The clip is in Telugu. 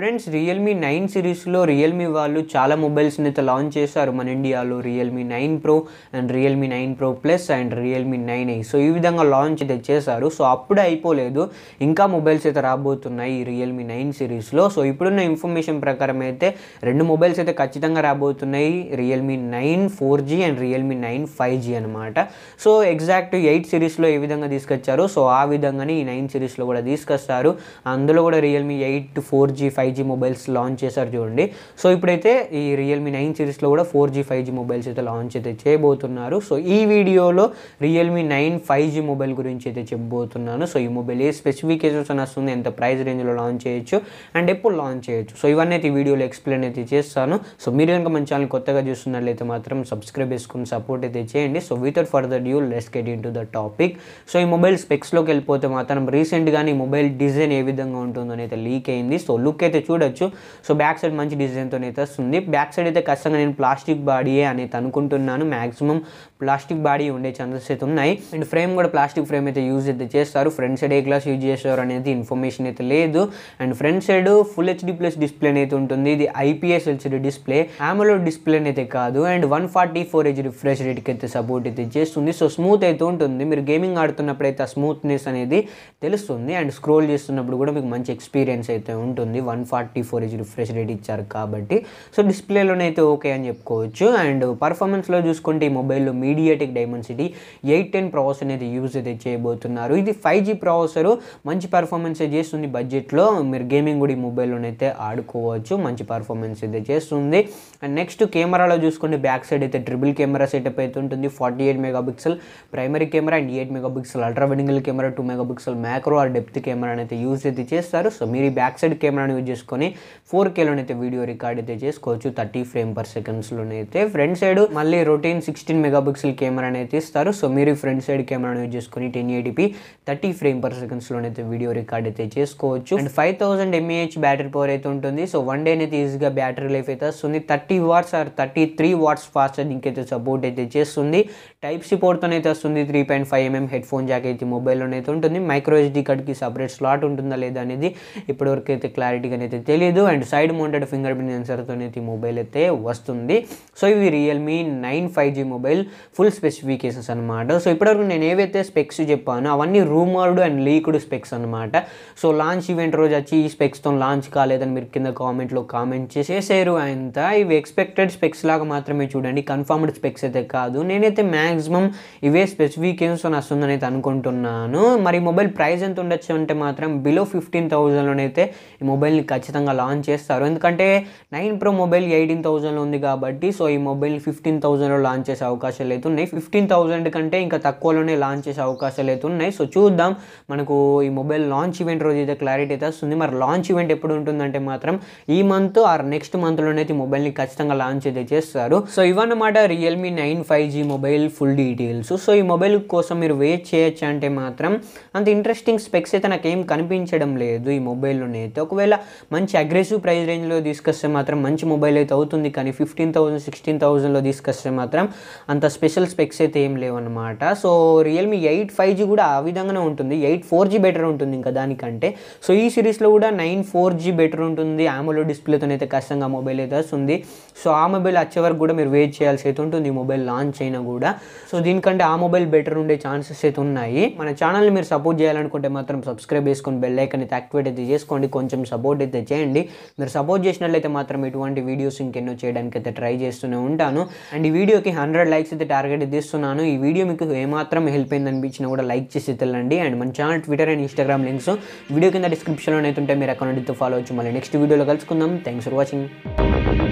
ఫ్రెండ్స్ రియల్మీ నైన్ సిరీస్లో రియల్మీ వాళ్ళు చాలా మొబైల్స్ని అయితే లాంచ్ చేశారు మన ఇండియాలో Realme nine pro and Realme nine pro plus and Realme nine i so ఈ విధంగా లాంచ్ అయితే చేశారు సో అప్పుడే అయిపోలేదు ఇంకా మొబైల్స్ అయితే రాబోతున్నాయి ఈ రియల్మీ నైన్ సిరీస్లో సో ఇప్పుడున్న ఇన్ఫర్మేషన్ ప్రకారం అయితే రెండు మొబైల్స్ అయితే ఖచ్చితంగా రాబోతున్నాయి Realme nine four G and Realme nine five G అనమాట సో ఎగ్జాక్ట్ ఎయిట్ సిరీస్లో ఏ విధంగా తీసుకొచ్చారో సో ఆ విధంగానే ఈ నైన్ సిరీస్లో కూడా తీసుకొస్తారు అందులో కూడా Realme eight four G five five G mobiles launch చేశారు చూడండి సో ఇప్పుడైతే ఈ రియల్మీ నైన్ సిరీస్లో కూడా four G five G mobiles అయితే లాంచ్ అయితే చేయబోతున్నారు సో ఈ వీడియోలో Realme nine five G mobile గురించి అయితే చెప్పబోతున్నాను సో ఈ మొబైల్ ఏ స్పెసిఫికేషన్స్ అని వస్తుంది ఎంత ప్రైస్ రేంజ్లో లాంచ్ చేయొచ్చు అండ్ ఎప్పుడు లాంచ్ చేయొచ్చు సో ఇవన్నీ అయితే ఈ వీడియోలో ఎక్స్ప్లెయిన్ అయితే చేస్తాను సో మీరు కనుక మన ఛానల్ కొత్తగా చూస్తున్నట్లయితే మాత్రం సబ్స్క్రైబ్ చేసుకుని సపోర్ట్ అయితే చేయండి so without further ado let's get in to the topic so ఈ మొబైల్ స్పెక్స్లోకి వెళ్ళిపోతే మాత్రం రీసెంట్గా ఈ మొబైల్ డిజైన్ ఏ విధంగా ఉంటుందో అయితే లీక్ అయింది సో లుక్ అయితే చూడొచ్చు సో బ్యాక్ సైడ్ మంచి డిజైన్తో అయితే వస్తుంది బ్యాక్ సైడ్ అయితే ఖచ్చితంగా నేను ప్లాస్టిక్ బాడీయే అని అనుకుంటున్నాను మ్యాక్సిమం ప్లాస్టిక్ బాడీ ఉండే ఛాన్సెస్ అయితే ఉన్నాయి అండ్ ఫ్రేమ్ కూడా ప్లాస్టిక్ ఫ్రేమ్ అయితే యూజ్ అయితే చేస్తారు ఫ్రంట్ సైడ్ ఏ గ్లాస్ యూజ్ చేస్తారు అనేది ఇన్ఫర్మేషన్ అయితే లేదు and front side full HD plus display అయితే ఉంటుంది ఇది IPS LCD display AMOLED display అయితే కాదు and one forty four H refresh రేట్కి అయితే సపోర్ట్ అయితే చేస్తుంది సో స్మూత్ అయితే ఉంటుంది మీరు గేమింగ్ ఆడుతున్నప్పుడు అయితే ఆ స్మూత్నెస్ అనేది తెలుస్తుంది అండ్ స్క్రోల్ చేస్తున్నప్పుడు కూడా మీకు మంచి ఎక్స్పీరియన్స్ అయితే ఉంటుంది one one forty four inch refresh rate ఇచ్చారు కాబట్టి సో డిస్ప్లేలోనైతే ఓకే అని చెప్పుకోవచ్చు అండ్ పర్ఫార్మెన్స్లో చూసుకుంటే ఈ మొబైల్లో Dimensity eight ten processor అయితే యూజ్ అయితే చేయబోతున్నారు ఇది ఫైవ్ జీ ప్రాసెసర్ మంచి పర్ఫార్మెన్స్ చేస్తుంది బడ్జెట్లో మీరు గేమింగ్ కూడా ఈ మొబైల్లోనైతే ఆడుకోవచ్చు మంచి పర్ఫార్మెన్స్ అయితే చేస్తుంది అండ్ నెక్స్ట్ కెమెరాలో చూసుకుంటే బ్యాక్ సైడ్ అయితే ట్రిపుల్ కెమెరా సెటప్ అయితే ఉంటుంది forty eight mega pixel primary camera and eight mega pixel ultra wide angle camera two mega pixel macro or depth camera అయితే యూజ్ అయితే చేస్తారు సో మీరు ఈ బ్యాక్ సైడ్ కెమెరాని యూజ్ చేసుకొని ఫోర్ కేలోనైతే వీడియో రికార్డ్ అయితే చేసుకోవచ్చు థర్టీ ఫ్రేమ్ పర్ అయితే ఫ్రంట్ సైడ్ మళ్ళీ రొటీన్ సిక్స్టీన్ మెగా పిక్సెల్ కెమెరాని అయితే ఇస్తారు సో మీరు ఫ్రంట్ సైడ్ కెమెరాను యూజ్ చేసుకొని ten eighty p thirty frame per సెకండ్స్లోనైతే వీడియో రికార్డ్ అయితే చేసుకోవచ్చు and five thousand mAh battery power అయితే ఉంటుంది సో వన్ డే అయితే ఈజీగా బ్యాటరీ లైఫ్ అయితే వస్తుంది thirty thirty watts or thirty three watts fast charging అయితే సపోర్ట్ అయితే చేస్తుంది టైప్ సి అయితే వస్తుంది three point five mm head phone jack అయితే మొబైల్లోనైతే ఉంటుంది మైక్రో ఎస్డి కార్డ్కి సపరేట్ స్లాట్ ఉంటుందా లేదా అనేది ఇప్పటివరకు అయితే క్లారిటీగా అయితే తెలియదు and side mounted finger print సెన్సర్తో అయితే మొబైల్ అయితే వస్తుంది సో ఇవి Realme nine five G mobile full specifications అనమాట సో ఇప్పటివరకు నేను ఏవైతే స్పెక్స్ చెప్పానో అవన్నీ రూమర్డ్ అండ్ లీక్డ్ స్పెక్స్ అనమాట సో లాంచ్ ఈవెంట్ రోజు వచ్చి ఈ స్పెక్స్తో లాంచ్ కాలేదని మీరు కింద కామెంట్లో కామెంట్ చేసేసారు అంతా ఇవి ఎక్స్పెక్టెడ్ స్పెక్స్ లాగా మాత్రమే చూడండి కన్ఫర్మ్డ్ స్పెక్స్ అయితే కాదు నేనైతే మ్యాక్సిమం ఇవే స్పెసిఫికేషన్ వస్తుందని అయితే అనుకుంటున్నాను మరి మొబైల్ ప్రైస్ ఎంత ఉండొచ్చు అంటే మాత్రం బిలో ఫిఫ్టీన్ అయితే ఈ మొబైల్ని ఖచ్చితంగా లాంచ్ చేస్తారు ఎందుకంటే నైన్ ప్రో మొబైల్ ఎయిటీన్ థౌజండ్లో ఉంది కాబట్టి సో ఈ మొబైల్ ఫిఫ్టీన్ థౌజండ్లో లాంచ్ చేసే అవకాశాలు అయితే ఉన్నాయి ఫిఫ్టీన్ థౌజండ్ కంటే ఇంకా తక్కువలోనే లాంచ్ చేసే అవకాశాలు అయితే ఉన్నాయి సో చూద్దాం మనకు ఈ మొబైల్ లాంచ్ ఈవెంట్ రోజు అయితే క్లారిటీ అయితే వస్తుంది మరి లాంచ్ ఈవెంట్ ఎప్పుడు ఉంటుందంటే మాత్రం ఈ మంత్ ఆర్ నెక్స్ట్ మంత్లోనైతే మొబైల్ని ఖచ్చితంగా లాంచ్ అయితే చేస్తారు సో ఇవన్నమాట Realme nine five G mobile full details so ఈ మొబైల్ కోసం మీరు వెయిట్ చేయొచ్చు అంటే మాత్రం అంత ఇంట్రెస్టింగ్ స్పెక్స్ అయితే నాకేం కనిపించడం లేదు ఈ మొబైల్లో అయితే ఒకవేళ మంచి అగ్రెసివ్ ప్రైస్ రేంజ్లో తీసుకొస్తే మాత్రం మంచి మొబైల్ అయితే అవుతుంది కానీ ఫిఫ్టీన్ థౌసండ్ సిక్స్టీన్ థౌసండ్లో తీసుకొస్తే మాత్రం అంత స్పెషల్ స్పెక్స్ అయితే ఏం లేవన్నమాట so Realme eight five G కూడా ఆ విధంగానే ఉంటుంది ఎయిట్ ఫోర్ జీ బెటర్ ఉంటుంది ఇంకా దానికంటే సో ఈ సిరీస్లో కూడా నైన్ ఫోర్ జీ బెటర్ ఉంటుంది ఆమోలో డిస్ప్లేతోనైతే ఖచ్చితంగా మొబైల్ అయితే వస్తుంది సో ఆ మొబైల్ వచ్చే వరకు కూడా మీరు వెయిట్ చేయాల్సి అయితే ఉంటుంది మొబైల్ లాంచ్ అయినా కూడా సో దీనికంటే ఆ మొబైల్ బెటర్ ఉండే ఛాన్సెస్ అయితే ఉన్నాయి మన ఛానల్ని మీరు సపోర్ట్ చేయాలనుకుంటే మాత్రం సబ్స్క్రైబ్ చేసుకొని బెల్ ఐకన్ అయితే యాక్టివేట్ అయితే చేసుకోండి కొంచెం సపోర్ట్ అయితే చేయండి మీరు సపోర్ట్ చేసినట్లయితే మాత్రం ఇటువంటి వీడియోస్ ఇంకెన్నో చేయడానికి అయితే ట్రై చేస్తూనే ఉంటాను అండ్ ఈ వీడియోకి హండ్రెడ్ లైక్స్ అయితే టార్గెట్ అయితే ఇస్తున్నాను ఈ వీడియో మీకు ఏమాత్రం హెల్ప్ అయింది అనిపించినా కూడా లైక్ చేసి తెల్లండి అండ్ మన channel Twitter and Instagram links video కింద డిస్క్రిప్షన్లో అయితే ఉంటే మీరు అకౌంట్ అయితే ఫాలో అవచ్చు మళ్ళీ నెక్స్ట్ వీడియోలో కలుసుకుందాం థ్యాంక్స్ ఫర్ వాచింగ్